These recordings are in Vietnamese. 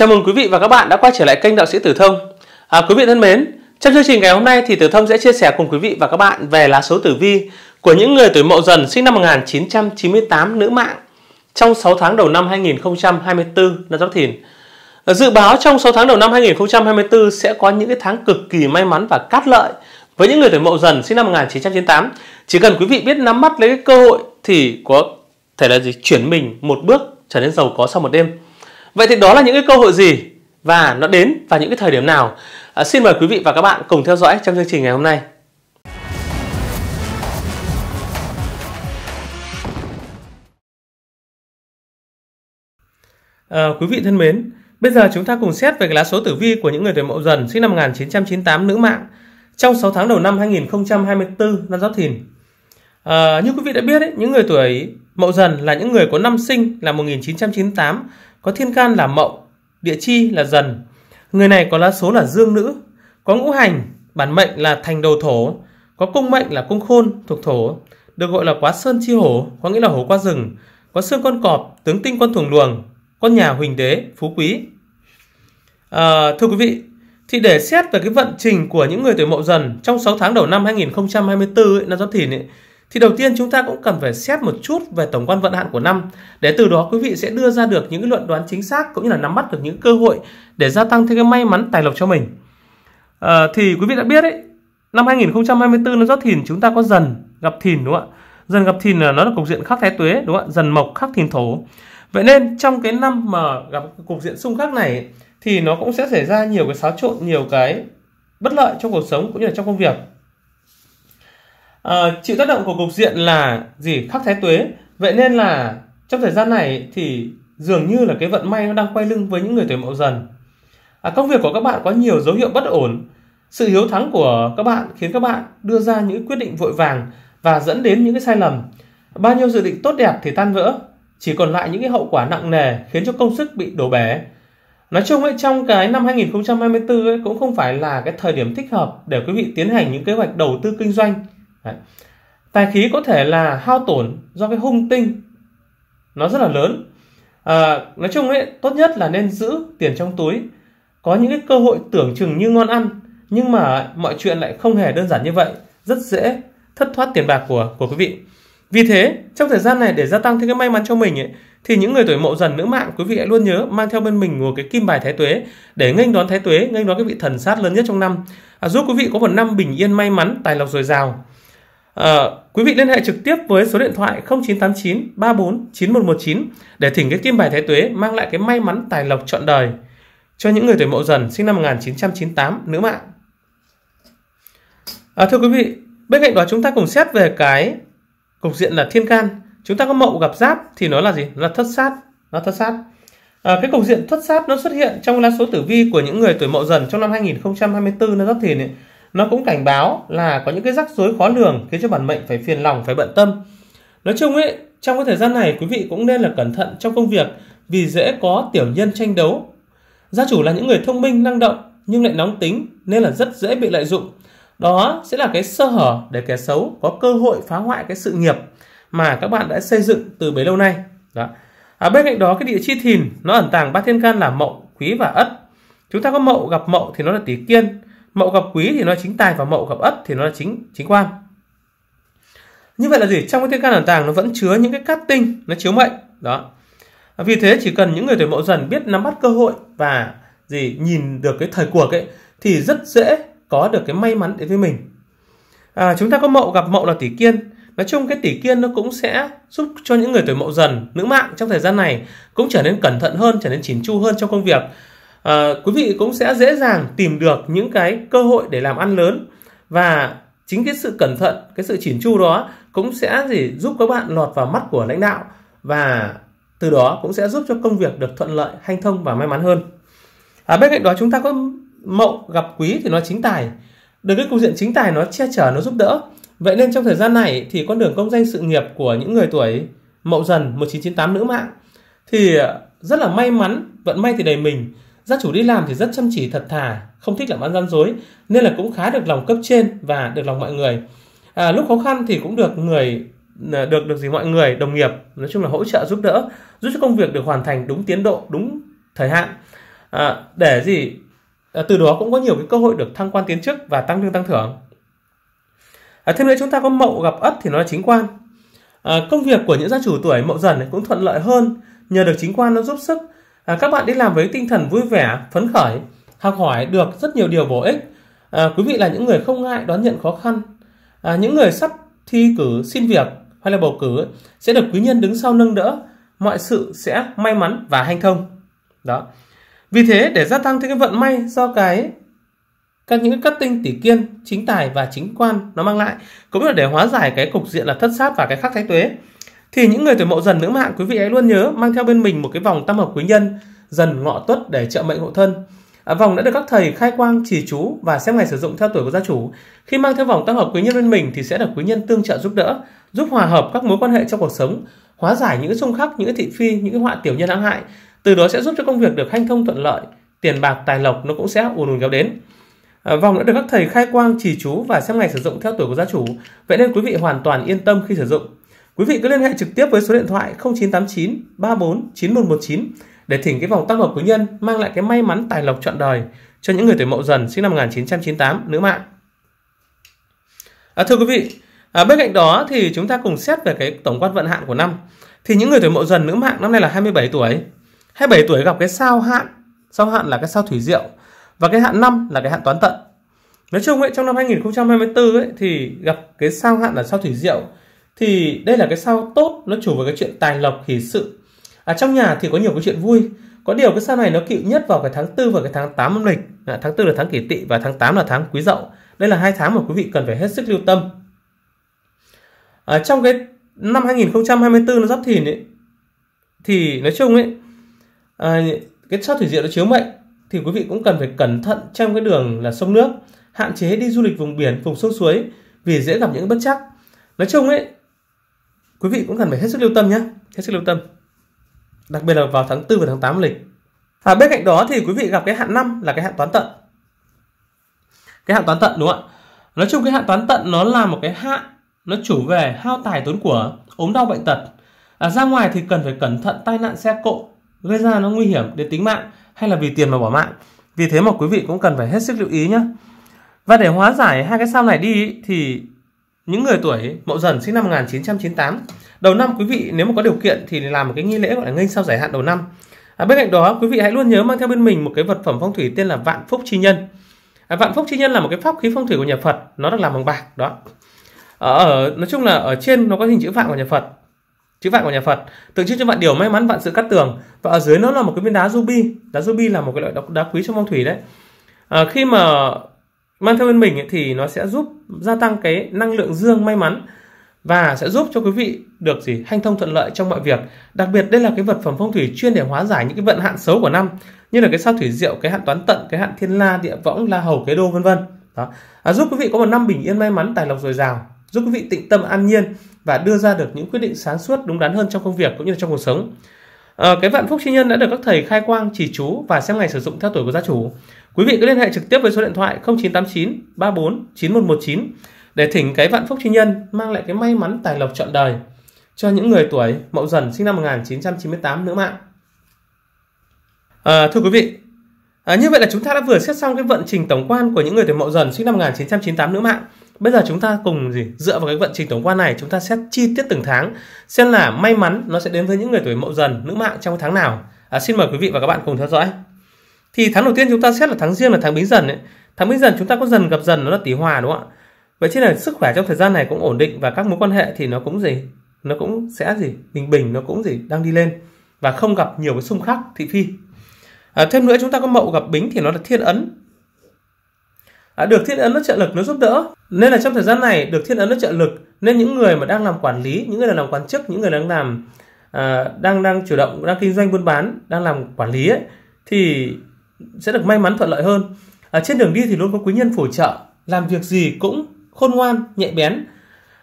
Chào mừng quý vị và các bạn đã quay trở lại kênh Đạo sĩ Tử Thông. À, quý vị thân mến, trong chương trình ngày hôm nay thì Tử Thông sẽ chia sẻ cùng quý vị và các bạn về lá số tử vi của những người tuổi Mậu Dần sinh năm 1998 nữ mạng trong 6 tháng đầu năm 2024 năm Giáp Thìn. À, dự báo trong 6 tháng đầu năm 2024 sẽ có những cái tháng cực kỳ may mắn và cát lợi với những người tuổi Mậu Dần sinh năm 1998. Chỉ cần quý vị biết nắm bắt lấy cái cơ hội thì có thể là gì chuyển mình một bước trở nên giàu có sau một đêm. Vậy thì đó là những cái cơ hội gì và nó đến vào những cái thời điểm nào? À, xin mời quý vị và các bạn cùng theo dõi trong chương trình ngày hôm nay. À, quý vị thân mến, bây giờ chúng ta cùng xét về cái lá số tử vi của những người tuổi mậu dần sinh năm 1998 nữ mạng trong 6 tháng đầu năm 2024 năm Giáp Thìn. À, như quý vị đã biết, ấy, những người tuổi mậu dần là những người có năm sinh là 1998 có thiên can là mậu, địa chi là dần. Người này có lá số là dương nữ, có ngũ hành, bản mệnh là thành đầu thổ, có cung mệnh là cung khôn thuộc thổ, được gọi là quá sơn chi hổ, có nghĩa là hổ qua rừng, có xương con cọp, tướng tinh con thường luồng, con nhà huỳnh đế, phú quý. À, thưa quý vị, thì để xét về cái vận trình của những người tuổi mậu dần trong 6 tháng đầu năm 2024 ấy, năm giáp thìn ấy, thì đầu tiên chúng ta cũng cần phải xét một chút về tổng quan vận hạn của năm để từ đó quý vị sẽ đưa ra được những luận đoán chính xác cũng như là nắm bắt được những cơ hội để gia tăng thêm cái may mắn tài lộc cho mình. À, thì quý vị đã biết đấy, năm 2024 nó giáp thìn chúng ta có dần gặp thìn đúng không ạ? Dần gặp thìn là nó là cục diện khắc thái tuế đúng không ạ? Dần mộc khắc thìn thổ. Vậy nên trong cái năm mà gặp cục diện xung khắc này thì nó cũng sẽ xảy ra nhiều cái xáo trộn, nhiều cái bất lợi trong cuộc sống cũng như là trong công việc. Ờ, chịu tác động của cục diện là gì khắc thái tuế vậy nên là trong thời gian này thì dường như là cái vận may nó đang quay lưng với những người tuổi mậu dần à, công việc của các bạn có nhiều dấu hiệu bất ổn sự hiếu thắng của các bạn khiến các bạn đưa ra những quyết định vội vàng và dẫn đến những cái sai lầm bao nhiêu dự định tốt đẹp thì tan vỡ chỉ còn lại những cái hậu quả nặng nề khiến cho công sức bị đổ bể Nói chung ấy, trong cái năm 2024 ấy, cũng không phải là cái thời điểm thích hợp để quý vị tiến hành những kế hoạch đầu tư kinh doanh Đấy. Tài khí có thể là hao tổn do cái hung tinh nó rất là lớn. À, nói chung ấy, tốt nhất là nên giữ tiền trong túi. Có những cái cơ hội tưởng chừng như ngon ăn nhưng mà mọi chuyện lại không hề đơn giản như vậy, rất dễ thất thoát tiền bạc của của quý vị. Vì thế, trong thời gian này để gia tăng thêm cái may mắn cho mình ấy, thì những người tuổi mậu dần nữ mạng quý vị hãy luôn nhớ mang theo bên mình một cái kim bài thái tuế để nghênh đón thái tuế, nghênh đón cái vị thần sát lớn nhất trong năm, à, giúp quý vị có một năm bình yên may mắn, tài lộc dồi dào. Ờ, quý vị liên hệ trực tiếp với số điện thoại 0989 34 9119 để thỉnh cái kim bài thái tuế mang lại cái may mắn tài lộc trọn đời cho những người tuổi mậu dần sinh năm 1998 nữ mạng. À, thưa quý vị, bên cạnh đó chúng ta cùng xét về cái cục diện là thiên can. Chúng ta có mậu gặp giáp thì nó là gì? Nó là thất sát. Nó thất sát. À, cái cục diện thất sát nó xuất hiện trong lá số tử vi của những người tuổi mậu dần trong năm 2024 nó rất thìn ấy nó cũng cảnh báo là có những cái rắc rối khó lường khiến cho bản mệnh phải phiền lòng phải bận tâm nói chung ấy trong cái thời gian này quý vị cũng nên là cẩn thận trong công việc vì dễ có tiểu nhân tranh đấu gia chủ là những người thông minh năng động nhưng lại nóng tính nên là rất dễ bị lợi dụng đó sẽ là cái sơ hở để kẻ xấu có cơ hội phá hoại cái sự nghiệp mà các bạn đã xây dựng từ bấy lâu nay đó à, bên cạnh đó cái địa chi thìn nó ẩn tàng ba thiên can là mậu quý và ất chúng ta có mậu gặp mậu thì nó là tỷ kiên mậu gặp quý thì nó chính tài và mậu gặp ất thì nó là chính chính quan như vậy là gì trong cái thiên can ẩn tàng nó vẫn chứa những cái cát tinh nó chiếu mệnh đó à, vì thế chỉ cần những người tuổi mậu dần biết nắm bắt cơ hội và gì nhìn được cái thời cuộc ấy thì rất dễ có được cái may mắn đến với mình à, chúng ta có mậu gặp mậu là tỷ kiên nói chung cái tỷ kiên nó cũng sẽ giúp cho những người tuổi mậu dần nữ mạng trong thời gian này cũng trở nên cẩn thận hơn trở nên chỉn chu hơn trong công việc à, quý vị cũng sẽ dễ dàng tìm được những cái cơ hội để làm ăn lớn và chính cái sự cẩn thận cái sự chỉn chu đó cũng sẽ gì giúp các bạn lọt vào mắt của lãnh đạo và từ đó cũng sẽ giúp cho công việc được thuận lợi hanh thông và may mắn hơn à, bên cạnh đó chúng ta có mậu gặp quý thì nó chính tài được cái cục diện chính tài nó che chở nó giúp đỡ vậy nên trong thời gian này thì con đường công danh sự nghiệp của những người tuổi mậu dần 1998 nữ mạng thì rất là may mắn vận may thì đầy mình Gia chủ đi làm thì rất chăm chỉ thật thà, không thích làm ăn gian dối, nên là cũng khá được lòng cấp trên và được lòng mọi người. À, lúc khó khăn thì cũng được người à, được được gì mọi người đồng nghiệp nói chung là hỗ trợ giúp đỡ giúp cho công việc được hoàn thành đúng tiến độ đúng thời hạn à, để gì à, từ đó cũng có nhiều cái cơ hội được thăng quan tiến chức và tăng lương tăng thưởng à, thêm nữa chúng ta có mậu gặp ất thì nó là chính quan à, công việc của những gia chủ tuổi mậu dần cũng thuận lợi hơn nhờ được chính quan nó giúp sức à, các bạn đi làm với tinh thần vui vẻ phấn khởi học hỏi được rất nhiều điều bổ ích à, quý vị là những người không ngại đón nhận khó khăn à, những người sắp thi cử xin việc hay là bầu cử sẽ được quý nhân đứng sau nâng đỡ mọi sự sẽ may mắn và hanh thông đó vì thế để gia tăng thêm cái vận may do cái các những cái cắt tinh tỷ kiên chính tài và chính quan nó mang lại cũng là để hóa giải cái cục diện là thất sát và cái khắc thái tuế thì những người tuổi mậu dần nữ mạng quý vị hãy luôn nhớ mang theo bên mình một cái vòng tam hợp quý nhân dần ngọ tuất để trợ mệnh hộ thân à, vòng đã được các thầy khai quang chỉ chú và xem ngày sử dụng theo tuổi của gia chủ khi mang theo vòng tam hợp quý nhân bên mình thì sẽ được quý nhân tương trợ giúp đỡ giúp hòa hợp các mối quan hệ trong cuộc sống hóa giải những xung khắc những thị phi những họa tiểu nhân hãm hại từ đó sẽ giúp cho công việc được hanh thông thuận lợi tiền bạc tài lộc nó cũng sẽ ùn ùn kéo đến à, vòng đã được các thầy khai quang chỉ chú và xem ngày sử dụng theo tuổi của gia chủ vậy nên quý vị hoàn toàn yên tâm khi sử dụng Quý vị cứ liên hệ trực tiếp với số điện thoại 0989 34 9119 để thỉnh cái vòng tác hợp quý nhân mang lại cái may mắn tài lộc trọn đời cho những người tuổi mậu dần sinh năm 1998 nữ mạng. À, thưa quý vị, à, bên cạnh đó thì chúng ta cùng xét về cái tổng quan vận hạn của năm. Thì những người tuổi mậu dần nữ mạng năm nay là 27 tuổi. 27 tuổi gặp cái sao hạn, sao hạn là cái sao thủy diệu và cái hạn năm là cái hạn toán tận. Nói chung ấy, trong năm 2024 ấy, thì gặp cái sao hạn là sao thủy diệu thì đây là cái sao tốt nó chủ về cái chuyện tài lộc hỷ sự à, trong nhà thì có nhiều cái chuyện vui có điều cái sao này nó cựu nhất vào cái tháng 4 và cái tháng 8 âm lịch à, tháng 4 là tháng kỷ tỵ và tháng 8 là tháng quý dậu đây là hai tháng mà quý vị cần phải hết sức lưu tâm à, trong cái năm 2024 nó giáp thìn ấy thì nói chung ấy à, cái sao thủy diệu nó chiếu mệnh thì quý vị cũng cần phải cẩn thận trong cái đường là sông nước hạn chế đi du lịch vùng biển vùng sông suối vì dễ gặp những bất chắc nói chung ấy quý vị cũng cần phải hết sức lưu tâm nhé hết sức lưu tâm đặc biệt là vào tháng 4 và tháng 8 lịch à, bên cạnh đó thì quý vị gặp cái hạn năm là cái hạn toán tận cái hạn toán tận đúng không ạ nói chung cái hạn toán tận nó là một cái hạn nó chủ về hao tài tốn của ốm đau bệnh tật à, ra ngoài thì cần phải cẩn thận tai nạn xe cộ gây ra nó nguy hiểm đến tính mạng hay là vì tiền mà bỏ mạng vì thế mà quý vị cũng cần phải hết sức lưu ý nhé và để hóa giải hai cái sao này đi thì những người tuổi Mậu Dần sinh năm 1998. Đầu năm quý vị nếu mà có điều kiện thì làm một cái nghi lễ gọi là nghênh sao giải hạn đầu năm. À, bên cạnh đó quý vị hãy luôn nhớ mang theo bên mình một cái vật phẩm phong thủy tên là Vạn Phúc Chi Nhân. À, Vạn Phúc Chi Nhân là một cái pháp khí phong thủy của nhà Phật, nó được làm bằng bạc đó. Ở nói chung là ở trên nó có hình chữ vạn của nhà Phật. Chữ vạn của nhà Phật tượng trưng cho vạn điều may mắn, vạn sự cát tường và ở dưới nó là một cái viên đá ruby. Đá ruby là một cái loại đá quý trong phong thủy đấy. À, khi mà mang theo bên mình ấy, thì nó sẽ giúp gia tăng cái năng lượng dương may mắn và sẽ giúp cho quý vị được gì hanh thông thuận lợi trong mọi việc đặc biệt đây là cái vật phẩm phong thủy chuyên để hóa giải những cái vận hạn xấu của năm như là cái sao thủy diệu cái hạn toán tận cái hạn thiên la địa võng la hầu kế đô vân vân đó à, giúp quý vị có một năm bình yên may mắn tài lộc dồi dào giúp quý vị tịnh tâm an nhiên và đưa ra được những quyết định sáng suốt đúng đắn hơn trong công việc cũng như là trong cuộc sống à, cái vạn phúc chi nhân đã được các thầy khai quang chỉ chú và xem ngày sử dụng theo tuổi của gia chủ Quý vị cứ liên hệ trực tiếp với số điện thoại 0989 34 9119 để thỉnh cái vạn phúc chi nhân mang lại cái may mắn tài lộc trọn đời cho những người tuổi Mậu Dần sinh năm 1998 nữ mạng. À, thưa quý vị, à, như vậy là chúng ta đã vừa xét xong cái vận trình tổng quan của những người tuổi Mậu Dần sinh năm 1998 nữ mạng. Bây giờ chúng ta cùng gì dựa vào cái vận trình tổng quan này chúng ta xét chi tiết từng tháng xem là may mắn nó sẽ đến với những người tuổi Mậu Dần nữ mạng trong tháng nào. À, xin mời quý vị và các bạn cùng theo dõi thì tháng đầu tiên chúng ta xét là tháng riêng là tháng bính dần ấy. tháng bính dần chúng ta có dần gặp dần nó là tỷ hòa đúng không ạ vậy trên là sức khỏe trong thời gian này cũng ổn định và các mối quan hệ thì nó cũng gì nó cũng sẽ gì bình bình nó cũng gì đang đi lên và không gặp nhiều cái xung khắc thị phi à, thêm nữa chúng ta có mậu gặp bính thì nó là thiên ấn à, được thiên ấn nó trợ lực nó giúp đỡ nên là trong thời gian này được thiên ấn nó trợ lực nên những người mà đang làm quản lý những người đang làm quản chức những người đang làm à, đang đang chủ động đang kinh doanh buôn bán đang làm quản lý ấy, thì sẽ được may mắn thuận lợi hơn à, trên đường đi thì luôn có quý nhân phù trợ làm việc gì cũng khôn ngoan nhẹ bén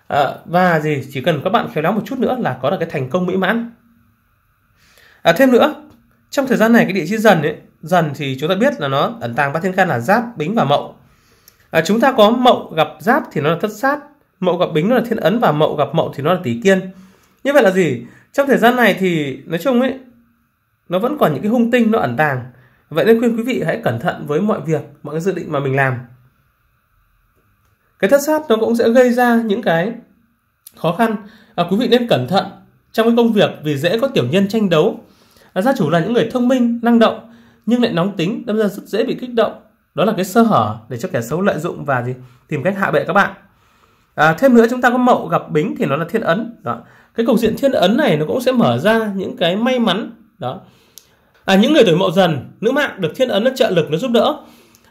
à, và gì chỉ cần các bạn khéo léo một chút nữa là có được cái thành công mỹ mãn à, thêm nữa trong thời gian này cái địa chi dần ấy dần thì chúng ta biết là nó ẩn tàng ba thiên can là giáp bính và mậu à, chúng ta có mậu gặp giáp thì nó là thất sát mậu gặp bính nó là thiên ấn và mậu gặp mậu thì nó là tỷ kiên như vậy là gì trong thời gian này thì nói chung ấy nó vẫn còn những cái hung tinh nó ẩn tàng Vậy nên khuyên quý vị hãy cẩn thận với mọi việc, mọi cái dự định mà mình làm. Cái thất sát nó cũng sẽ gây ra những cái khó khăn. À, quý vị nên cẩn thận trong cái công việc vì dễ có tiểu nhân tranh đấu. À, gia chủ là những người thông minh, năng động nhưng lại nóng tính, đâm ra rất dễ bị kích động. Đó là cái sơ hở để cho kẻ xấu lợi dụng và gì tìm cách hạ bệ các bạn. À, thêm nữa chúng ta có mậu gặp bính thì nó là thiên ấn. Đó. Cái cục diện thiên ấn này nó cũng sẽ mở ra những cái may mắn đó à, những người tuổi mậu dần nữ mạng được thiên ấn nó trợ lực nó giúp đỡ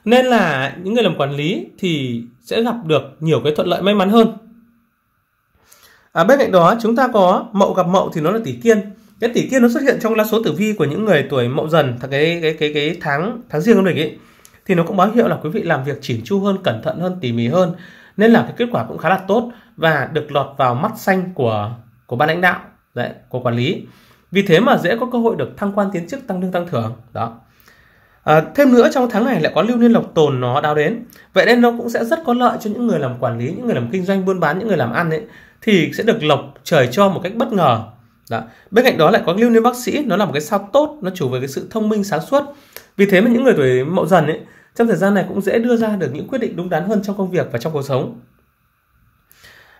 nên là những người làm quản lý thì sẽ gặp được nhiều cái thuận lợi may mắn hơn à, bên cạnh đó chúng ta có mậu gặp mậu thì nó là tỷ kiên cái tỷ kiên nó xuất hiện trong lá số tử vi của những người tuổi mậu dần thằng cái cái cái, cái tháng tháng riêng của lịch ấy thì nó cũng báo hiệu là quý vị làm việc chỉn chu hơn cẩn thận hơn tỉ mỉ hơn nên là cái kết quả cũng khá là tốt và được lọt vào mắt xanh của của ban lãnh đạo đấy của quản lý vì thế mà dễ có cơ hội được thăng quan tiến chức tăng lương tăng thưởng đó à, thêm nữa trong tháng này lại có lưu niên lộc tồn nó đáo đến vậy nên nó cũng sẽ rất có lợi cho những người làm quản lý những người làm kinh doanh buôn bán những người làm ăn ấy thì sẽ được lộc trời cho một cách bất ngờ đó. bên cạnh đó lại có lưu niên bác sĩ nó là một cái sao tốt nó chủ về cái sự thông minh sáng suốt vì thế mà những người tuổi mậu dần ấy trong thời gian này cũng dễ đưa ra được những quyết định đúng đắn hơn trong công việc và trong cuộc sống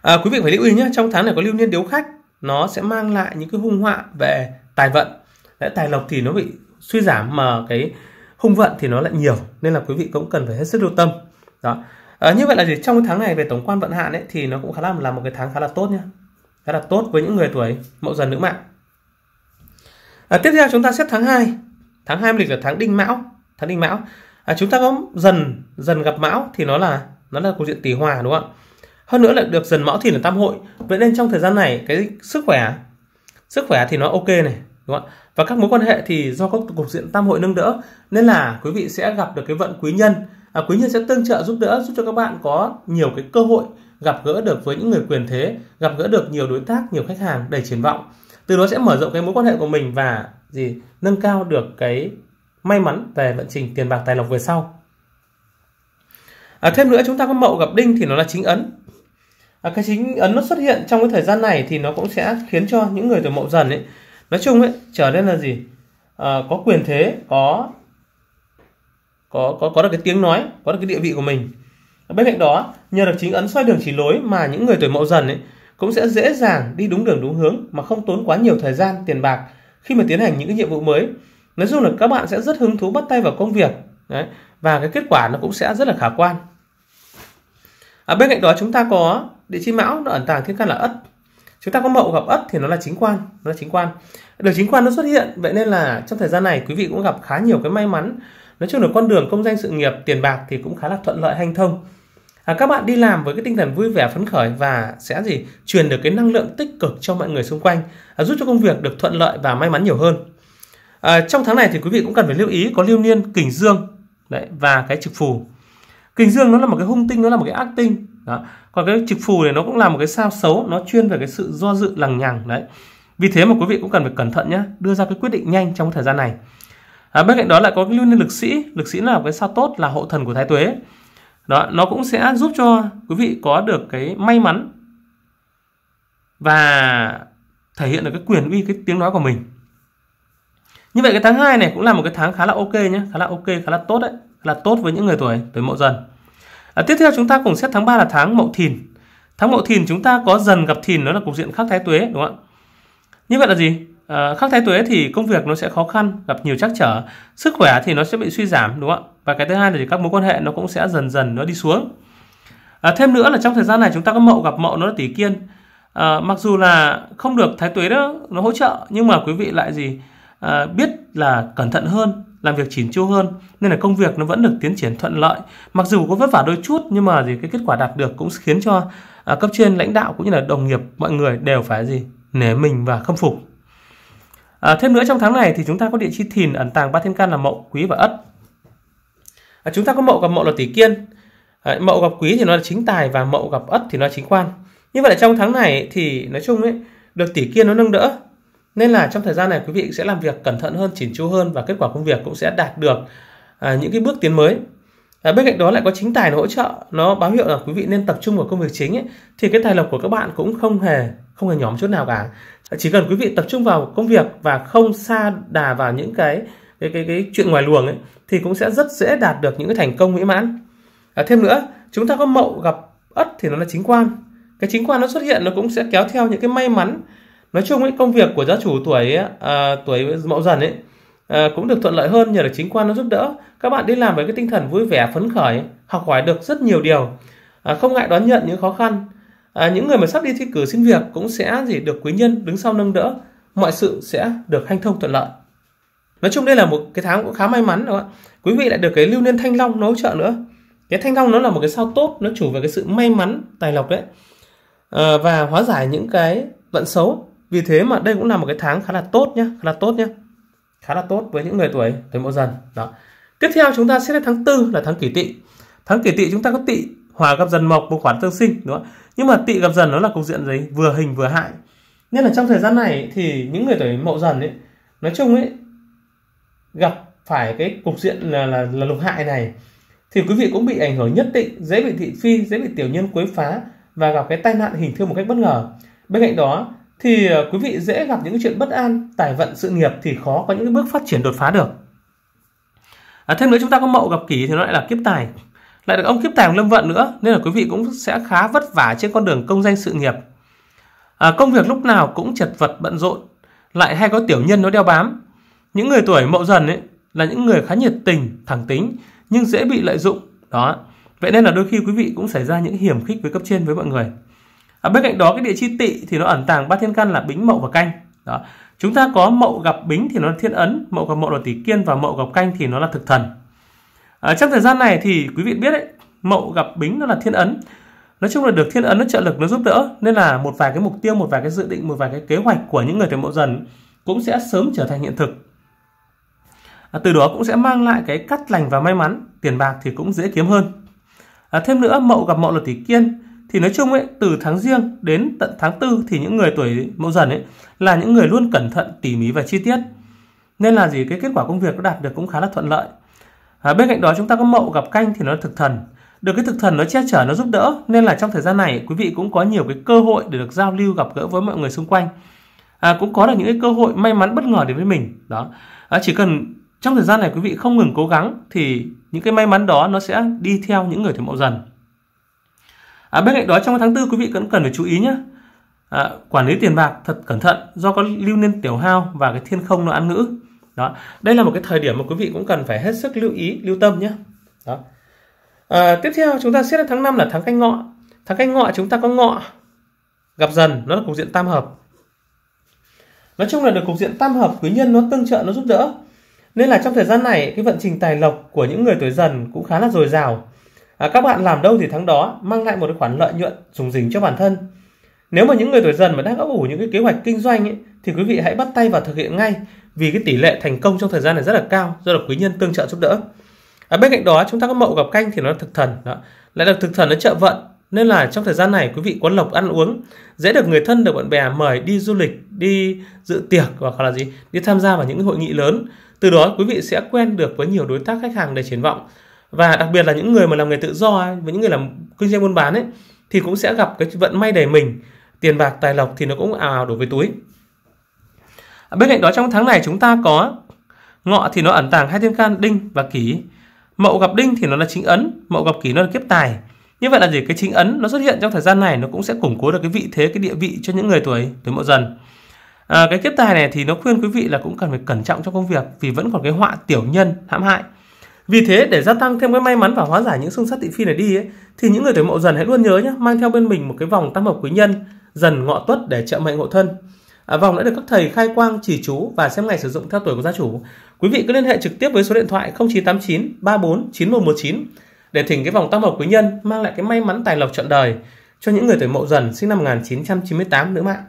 à, quý vị phải lưu ý nhé trong tháng này có lưu niên điếu khách nó sẽ mang lại những cái hung họa về tài vận Đấy, tài lộc thì nó bị suy giảm mà cái hung vận thì nó lại nhiều nên là quý vị cũng cần phải hết sức lưu tâm đó à, như vậy là gì trong cái tháng này về tổng quan vận hạn ấy thì nó cũng khá là là một cái tháng khá là tốt nhá khá là tốt với những người tuổi mậu dần nữ mạng à, tiếp theo chúng ta xếp tháng 2 tháng 2 lịch là tháng đinh mão tháng đinh mão à, chúng ta có dần dần gặp mão thì nó là nó là cục diện tỷ hòa đúng không ạ hơn nữa lại được dần mão thìn ở tam hội vậy nên trong thời gian này cái sức khỏe sức khỏe thì nó ok này đúng không và các mối quan hệ thì do các cục diện tam hội nâng đỡ nên là quý vị sẽ gặp được cái vận quý nhân à, quý nhân sẽ tương trợ giúp đỡ giúp cho các bạn có nhiều cái cơ hội gặp gỡ được với những người quyền thế gặp gỡ được nhiều đối tác nhiều khách hàng đầy triển vọng từ đó sẽ mở rộng cái mối quan hệ của mình và gì nâng cao được cái may mắn về vận trình tiền bạc tài lộc về sau à, thêm nữa chúng ta có mậu gặp đinh thì nó là chính ấn à, cái chính ấn nó xuất hiện trong cái thời gian này thì nó cũng sẽ khiến cho những người tuổi mậu dần ấy nói chung ấy trở nên là gì à, có quyền thế có có có có được cái tiếng nói có được cái địa vị của mình bên cạnh đó nhờ được chính ấn soi đường chỉ lối mà những người tuổi mậu dần ấy cũng sẽ dễ dàng đi đúng đường đúng hướng mà không tốn quá nhiều thời gian tiền bạc khi mà tiến hành những cái nhiệm vụ mới nói chung là các bạn sẽ rất hứng thú bắt tay vào công việc đấy và cái kết quả nó cũng sẽ rất là khả quan à, bên cạnh đó chúng ta có địa chi mão nó ẩn tàng thiên can là ất chúng ta có mậu gặp ất thì nó là chính quan nó là chính quan đường chính quan nó xuất hiện vậy nên là trong thời gian này quý vị cũng gặp khá nhiều cái may mắn nói chung là con đường công danh sự nghiệp tiền bạc thì cũng khá là thuận lợi hanh thông à, các bạn đi làm với cái tinh thần vui vẻ phấn khởi và sẽ gì truyền được cái năng lượng tích cực cho mọi người xung quanh à, giúp cho công việc được thuận lợi và may mắn nhiều hơn à, trong tháng này thì quý vị cũng cần phải lưu ý có lưu niên kình dương đấy và cái trực phù kình dương nó là một cái hung tinh nó là một cái ác tinh đó còn cái trực phù này nó cũng là một cái sao xấu nó chuyên về cái sự do dự lằng nhằng đấy vì thế mà quý vị cũng cần phải cẩn thận nhé đưa ra cái quyết định nhanh trong thời gian này à, bên cạnh đó lại có cái lưu niên lực sĩ lực sĩ là cái sao tốt là hậu thần của thái tuế đó nó cũng sẽ giúp cho quý vị có được cái may mắn và thể hiện được cái quyền uy cái tiếng nói của mình như vậy cái tháng 2 này cũng là một cái tháng khá là ok nhé khá là ok khá là tốt đấy khá là tốt với những người tuổi tuổi mậu dần à, tiếp theo chúng ta cùng xét tháng 3 là tháng Mậu Thìn tháng Mậu Thìn chúng ta có dần gặp Thìn nó là cục diện khắc thái tuế đúng không ạ như vậy là gì à, khắc thái tuế thì công việc nó sẽ khó khăn gặp nhiều trắc trở sức khỏe thì nó sẽ bị suy giảm đúng không ạ và cái thứ hai là các mối quan hệ nó cũng sẽ dần dần nó đi xuống à, thêm nữa là trong thời gian này chúng ta có mậu gặp mậu nó là tỷ kiên à, mặc dù là không được thái tuế đó nó hỗ trợ nhưng mà quý vị lại gì Ờ, biết là cẩn thận hơn làm việc chỉn chu hơn nên là công việc nó vẫn được tiến triển thuận lợi mặc dù có vất vả đôi chút nhưng mà gì cái kết quả đạt được cũng khiến cho à, cấp trên lãnh đạo cũng như là đồng nghiệp mọi người đều phải gì nể mình và khâm phục à, thêm nữa trong tháng này thì chúng ta có địa chi thìn ẩn tàng ba thiên can là mậu quý và ất à, chúng ta có mậu gặp mậu là tỷ kiên à, mậu gặp quý thì nó là chính tài và mậu gặp ất thì nó là chính quan như vậy là trong tháng này thì nói chung ấy được tỷ kiên nó nâng đỡ nên là trong thời gian này quý vị sẽ làm việc cẩn thận hơn, chỉn chu hơn và kết quả công việc cũng sẽ đạt được à, những cái bước tiến mới. À, bên cạnh đó lại có chính tài hỗ trợ, nó báo hiệu là quý vị nên tập trung vào công việc chính ấy, thì cái tài lộc của các bạn cũng không hề không hề nhóm chút nào cả. Chỉ cần quý vị tập trung vào công việc và không xa đà vào những cái cái cái cái chuyện ngoài luồng ấy thì cũng sẽ rất dễ đạt được những cái thành công mỹ mãn. À, thêm nữa, chúng ta có mậu gặp ất thì nó là chính quan. Cái chính quan nó xuất hiện nó cũng sẽ kéo theo những cái may mắn nói chung ấy công việc của gia chủ tuổi à, tuổi mậu dần ấy à, cũng được thuận lợi hơn nhờ được chính quan nó giúp đỡ các bạn đi làm với cái tinh thần vui vẻ phấn khởi học hỏi được rất nhiều điều à, không ngại đón nhận những khó khăn à, những người mà sắp đi thi cử xin việc cũng sẽ gì được quý nhân đứng sau nâng đỡ mọi sự sẽ được hanh thông thuận lợi nói chung đây là một cái tháng cũng khá may mắn các bạn quý vị lại được cái lưu niên thanh long nó hỗ trợ nữa cái thanh long nó là một cái sao tốt nó chủ về cái sự may mắn tài lộc đấy à, và hóa giải những cái vận xấu vì thế mà đây cũng là một cái tháng khá là tốt nhé khá là tốt nhé khá là tốt với những người tuổi tuổi mậu dần đó tiếp theo chúng ta sẽ đến tháng tư là tháng kỷ tỵ tháng kỷ tỵ chúng ta có tỵ hòa gặp dần mộc một khoản tương sinh đúng không nhưng mà tỵ gặp dần nó là cục diện gì vừa hình vừa hại nên là trong thời gian này thì những người tuổi mậu dần ấy nói chung ấy gặp phải cái cục diện là là, là lục hại này thì quý vị cũng bị ảnh hưởng nhất định dễ bị thị phi dễ bị tiểu nhân quấy phá và gặp cái tai nạn hình thương một cách bất ngờ bên cạnh đó thì ờ, quý vị dễ gặp những chuyện bất an, tài vận sự nghiệp thì khó có những bước phát triển đột phá được. À, thêm nữa chúng ta có mậu gặp kỷ thì nó lại là kiếp tài, lại được ông kiếp tài lâm vận nữa nên là quý vị cũng sẽ khá vất vả trên con đường công danh sự nghiệp. À, công việc lúc nào cũng chật vật bận rộn, lại hay có tiểu nhân nó đeo bám. Những người tuổi mậu dần ấy là những người khá nhiệt tình, thẳng tính nhưng dễ bị lợi dụng đó. Vậy nên là đôi khi quý vị cũng xảy ra những hiểm khích với cấp trên với mọi người à, bên cạnh đó cái địa chi tị thì nó ẩn tàng ba thiên căn là bính mậu và canh đó chúng ta có mậu gặp bính thì nó là thiên ấn mậu gặp mậu là tỷ kiên và mậu gặp canh thì nó là thực thần à, trong thời gian này thì quý vị biết đấy mậu gặp bính nó là thiên ấn nói chung là được thiên ấn nó trợ lực nó giúp đỡ nên là một vài cái mục tiêu một vài cái dự định một vài cái kế hoạch của những người tuổi mậu dần cũng sẽ sớm trở thành hiện thực à, từ đó cũng sẽ mang lại cái cắt lành và may mắn tiền bạc thì cũng dễ kiếm hơn à, thêm nữa mậu gặp mậu là tỷ kiên thì nói chung ấy từ tháng riêng đến tận tháng tư thì những người tuổi mậu dần ấy là những người luôn cẩn thận tỉ mỉ và chi tiết nên là gì cái kết quả công việc nó đạt được cũng khá là thuận lợi à, bên cạnh đó chúng ta có mậu gặp canh thì nó thực thần được cái thực thần nó che chở nó giúp đỡ nên là trong thời gian này quý vị cũng có nhiều cái cơ hội để được giao lưu gặp gỡ với mọi người xung quanh à, cũng có được những cái cơ hội may mắn bất ngờ đến với mình đó à, chỉ cần trong thời gian này quý vị không ngừng cố gắng thì những cái may mắn đó nó sẽ đi theo những người tuổi mậu dần à, bên cạnh đó trong tháng tư quý vị cũng cần phải chú ý nhé à, quản lý tiền bạc thật cẩn thận do có lưu niên tiểu hao và cái thiên không nó ăn ngữ đó đây là một cái thời điểm mà quý vị cũng cần phải hết sức lưu ý lưu tâm nhé đó à, tiếp theo chúng ta xét đến tháng 5 là tháng canh ngọ tháng canh ngọ chúng ta có ngọ gặp dần nó là cục diện tam hợp nói chung là được cục diện tam hợp quý nhân nó tương trợ nó giúp đỡ nên là trong thời gian này cái vận trình tài lộc của những người tuổi dần cũng khá là dồi dào à, các bạn làm đâu thì tháng đó mang lại một khoản lợi nhuận dùng dính cho bản thân nếu mà những người tuổi dần mà đang ấp ủ những cái kế hoạch kinh doanh ấy, thì quý vị hãy bắt tay vào thực hiện ngay vì cái tỷ lệ thành công trong thời gian này rất là cao do là quý nhân tương trợ giúp đỡ à, bên cạnh đó chúng ta có mậu gặp canh thì nó là thực thần đó lại được thực thần nó trợ vận nên là trong thời gian này quý vị có lộc ăn uống dễ được người thân được bạn bè mời đi du lịch đi dự tiệc hoặc là gì đi tham gia vào những hội nghị lớn từ đó quý vị sẽ quen được với nhiều đối tác khách hàng đầy triển vọng và đặc biệt là những người mà làm nghề tự do ấy, với những người làm kinh doanh buôn bán ấy thì cũng sẽ gặp cái vận may đầy mình tiền bạc tài lộc thì nó cũng ào ào đổ về túi bên cạnh đó trong tháng này chúng ta có ngọ thì nó ẩn tàng hai thiên can đinh và kỷ mậu gặp đinh thì nó là chính ấn mậu gặp kỷ nó là kiếp tài như vậy là gì cái chính ấn nó xuất hiện trong thời gian này nó cũng sẽ củng cố được cái vị thế cái địa vị cho những người tuổi tuổi mậu dần à, cái kiếp tài này thì nó khuyên quý vị là cũng cần phải cẩn trọng trong công việc vì vẫn còn cái họa tiểu nhân hãm hại vì thế để gia tăng thêm cái may mắn và hóa giải những xung sát tị phi này đi ấy, thì những người tuổi mậu dần hãy luôn nhớ nhé, mang theo bên mình một cái vòng tam hợp quý nhân dần ngọ tuất để trợ mệnh hộ thân. À, vòng đã được các thầy khai quang chỉ chú và xem ngày sử dụng theo tuổi của gia chủ. Quý vị cứ liên hệ trực tiếp với số điện thoại 0989 34 9119 để thỉnh cái vòng tam hợp quý nhân mang lại cái may mắn tài lộc trọn đời cho những người tuổi mậu dần sinh năm 1998 nữ mạng.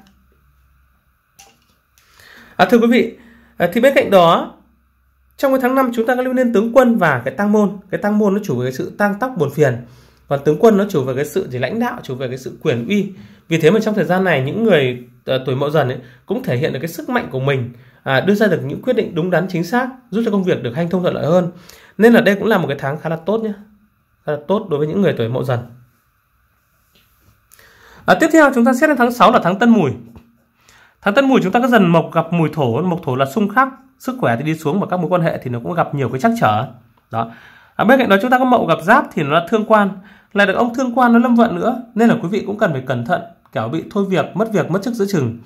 À, thưa quý vị, à, thì bên cạnh đó trong cái tháng 5 chúng ta có lưu lên tướng quân và cái tăng môn cái tăng môn nó chủ về cái sự tăng tóc buồn phiền còn tướng quân nó chủ về cái sự chỉ lãnh đạo chủ về cái sự quyền uy vì thế mà trong thời gian này những người ờ, tuổi mậu dần ấy cũng thể hiện được cái sức mạnh của mình à, đưa ra được những quyết định đúng đắn chính xác giúp cho công việc được hanh thông thuận lợi hơn nên là đây cũng là một cái tháng khá là tốt nhé khá là tốt đối với những người tuổi mậu dần à, tiếp theo chúng ta xét đến tháng 6 là tháng tân mùi tháng tân mùi chúng ta có dần mộc gặp mùi thổ mộc thổ là xung khắc sức khỏe thì đi xuống và các mối quan hệ thì nó cũng gặp nhiều cái trắc trở đó à, bên cạnh đó chúng ta có mậu gặp giáp thì nó là thương quan lại được ông thương quan nó lâm vận nữa nên là quý vị cũng cần phải cẩn thận kẻo bị thôi việc mất việc mất chức giữa chừng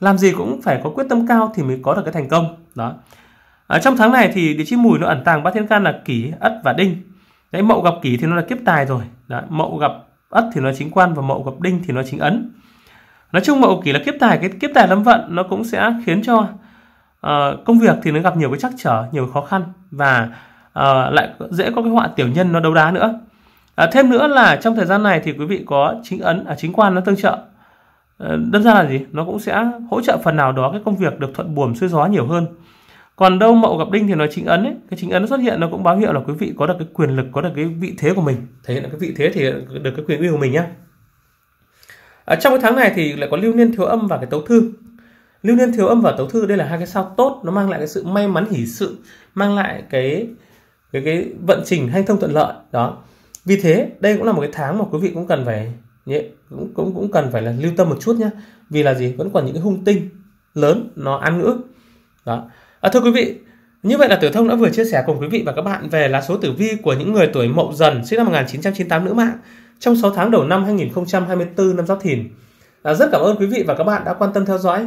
làm gì cũng phải có quyết tâm cao thì mới có được cái thành công đó ở à, trong tháng này thì địa chi mùi nó ẩn tàng ba thiên can là kỷ ất và đinh đấy mậu gặp kỷ thì nó là kiếp tài rồi đó, mậu gặp ất thì nó chính quan và mậu gặp đinh thì nó chính ấn nói chung mậu kỷ là kiếp tài cái kiếp tài lâm vận nó cũng sẽ khiến cho Ờ, công việc thì nó gặp nhiều cái trắc trở nhiều khó khăn và uh, lại dễ có cái họa tiểu nhân nó đấu đá nữa à, thêm nữa là trong thời gian này thì quý vị có chính ấn à, chính quan nó tương trợ à, đơn giản là gì nó cũng sẽ hỗ trợ phần nào đó cái công việc được thuận buồm xuôi gió nhiều hơn còn đâu mậu gặp đinh thì nó chính ấn ấy cái chính ấn nó xuất hiện nó cũng báo hiệu là quý vị có được cái quyền lực có được cái vị thế của mình thể hiện cái vị thế thì được cái quyền uy của mình nhá à, trong cái tháng này thì lại có lưu niên thiếu âm và cái tấu thư lưu niên thiếu âm và tấu thư đây là hai cái sao tốt nó mang lại cái sự may mắn hỷ sự mang lại cái cái cái vận trình hay thông thuận lợi đó vì thế đây cũng là một cái tháng mà quý vị cũng cần phải cũng cũng cũng cần phải là lưu tâm một chút nhá vì là gì vẫn còn những cái hung tinh lớn nó ăn ngữ đó à, thưa quý vị như vậy là Tử Thông đã vừa chia sẻ cùng quý vị và các bạn về lá số tử vi của những người tuổi Mậu Dần sinh năm 1998 nữ mạng trong 6 tháng đầu năm 2024 năm Giáp Thìn. À, rất cảm ơn quý vị và các bạn đã quan tâm theo dõi.